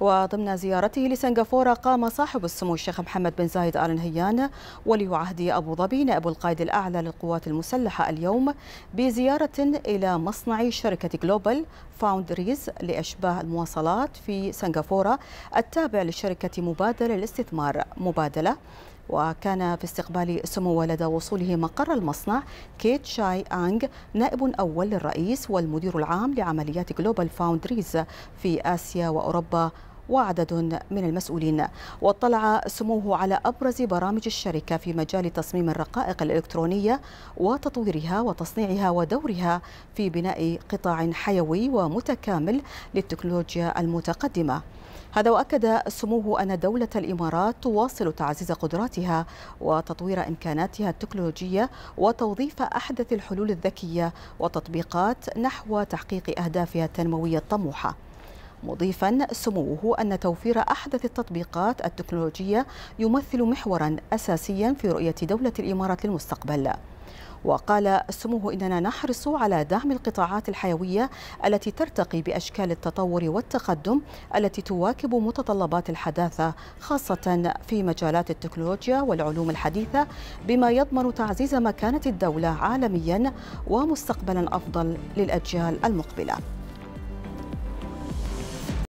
وضمن زيارته لسنغافورة قام صاحب السمو الشيخ محمد بن زايد آل نهيان ولي عهد أبو ظبي نائب القائد الأعلى للقوات المسلحة اليوم بزيارة إلى مصنع شركة جلوبال فاوندريز لأشباه المواصلات في سنغافورة التابع لشركة مبادلة للاستثمار مبادلة وكان في استقبال سمو لدى وصوله مقر المصنع كيت شاي أنغ نائب أول للرئيس والمدير العام لعمليات جلوبال فاوندريز في آسيا وأوروبا وعدد من المسؤولين واطلع سموه على أبرز برامج الشركة في مجال تصميم الرقائق الإلكترونية وتطويرها وتصنيعها ودورها في بناء قطاع حيوي ومتكامل للتكنولوجيا المتقدمة هذا وأكد سموه أن دولة الإمارات تواصل تعزيز قدراتها وتطوير إمكاناتها التكنولوجية وتوظيف أحدث الحلول الذكية وتطبيقات نحو تحقيق أهدافها التنموية الطموحة مضيفا سموه أن توفير أحدث التطبيقات التكنولوجية يمثل محورا أساسيا في رؤية دولة الإمارات للمستقبل وقال سموه إننا نحرص على دعم القطاعات الحيوية التي ترتقي بأشكال التطور والتقدم التي تواكب متطلبات الحداثة خاصة في مجالات التكنولوجيا والعلوم الحديثة بما يضمن تعزيز مكانة الدولة عالميا ومستقبلا أفضل للأجيال المقبلة